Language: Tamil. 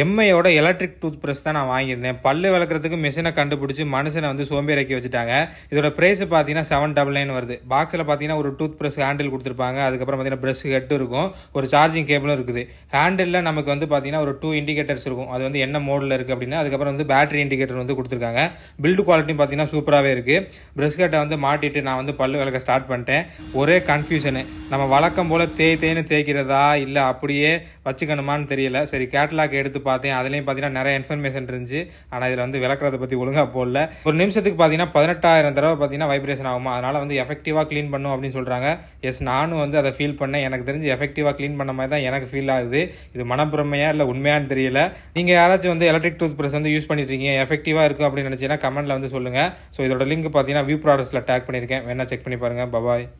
எம்ஐயோட எலக்ட்ரிக் டூத் ப்ரஷ் தான் நான் வாங்கியிருந்தேன் பல்லு வளர்க்குறதுக்கு மிஷினை கண்டுபிடிச்சி மனுஷனை வந்து சோம்பேறக்கி வச்சுட்டாங்க இதோட ப்ரைஸ் பார்த்தீங்கன்னா செவன் டபுள் நைன் வருது பாக்ஸில் பார்த்தீங்கன்னா ஒரு டூத் ப்ரஷ் ஹேண்டில் கொடுத்துருப்பாங்க அதுக்கப்புறம் பார்த்தீங்கன்னா ப்ரஷ் ஹெட் இருக்கும் ஒரு சார்ஜிங் கேபிளும் இருக்குது ஹேண்டில் நமக்கு வந்து பார்த்தீங்கன்னா ஒரு டூ இண்டிகேட்டர்ஸ் இருக்கும் அது வந்து என்ன மோடில் இருக்குது அப்படின்னா அதுக்கப்புறம் வந்து பேட்டரி இண்டிகேட்டர் வந்து கொடுத்துருக்காங்க பில்டு குவாலிட்டியும் பார்த்தீங்கன்னா சூப்பராகவே இருக்குது ப்ரஷ் ஹெட்டை வந்து மாட்டிட்டு நான் வந்து பல்லு விளக்க ஸ்டார்ட் பண்ணிட்டேன் ஒரே கன்ஃபியூஷனு நம்ம வழக்கம் போல் தேய் தேய்னு தேய்க்கிறதா இல்லை அப்படியே வச்சுக்கணுமான்னு தெரியல சரி கேட்லாக் எடுத்து பார்த்தேன் அதுலேயும் பார்த்தீங்கன்னா நிறைய இன்ஃபர்மேஷன் இருந்துச்சு ஆனால் இதில் வந்து விளக்குறதை பற்றி ஒழுங்காக போடல ஒரு நிமிஷத்துக்கு பார்த்தீங்கன்னா பதினெட்டாயிரம் தடவை பார்த்தீங்கன்னா வைப்ரேஷன் ஆகுமா அதனால் வந்து எஃபெக்டிவாக க்ளீன் பண்ணும் அப்படின்னு சொல்கிறாங்க எஸ் நானும் வந்து அதை ஃபீல் பண்ணேன் எனக்கு தெரிஞ்சு எஃபெக்டிவாக க்ளீன் பண்ண மாதிரி தான் எனக்கு ஃபீல் ஆகுது இது மனப்புறமையாக இல்லை உண்மையானு தெரியல நீங்கள் யாராச்சும் வந்து எலக்ட்ரிக் டூத் ப்ரஷ் வந்து யூஸ் பண்ணிட்டு இருக்கீங்க எஃபெக்டிவாக இருக்கும் அப்படின்னு நினச்சிங்கன்னா கமெண்ட்டில் வந்து சொல்லுங்கள் ஸோ இதோட லிங்க் பார்த்தீங்கன்னா வியூ ப்ராடக்ட்ஸில் டேக் பண்ணியிருக்கேன் வேணால் செக் பண்ணி பாருங்கள் பபாய்